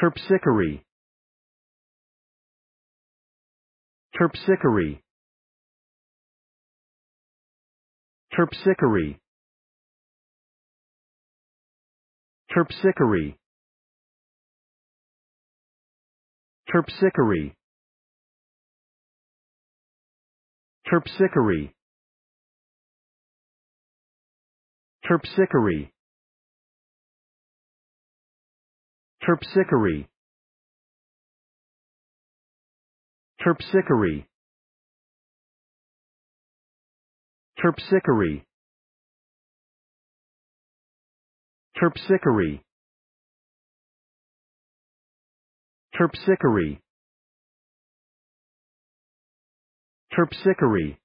Terpsichore Terpsichore Terpsichore Terpsichore Terpsichore Terpsichore Terpsichore Terpsichore Terpsichore Terpsichore Terpsichore Terpsichore Terpsichore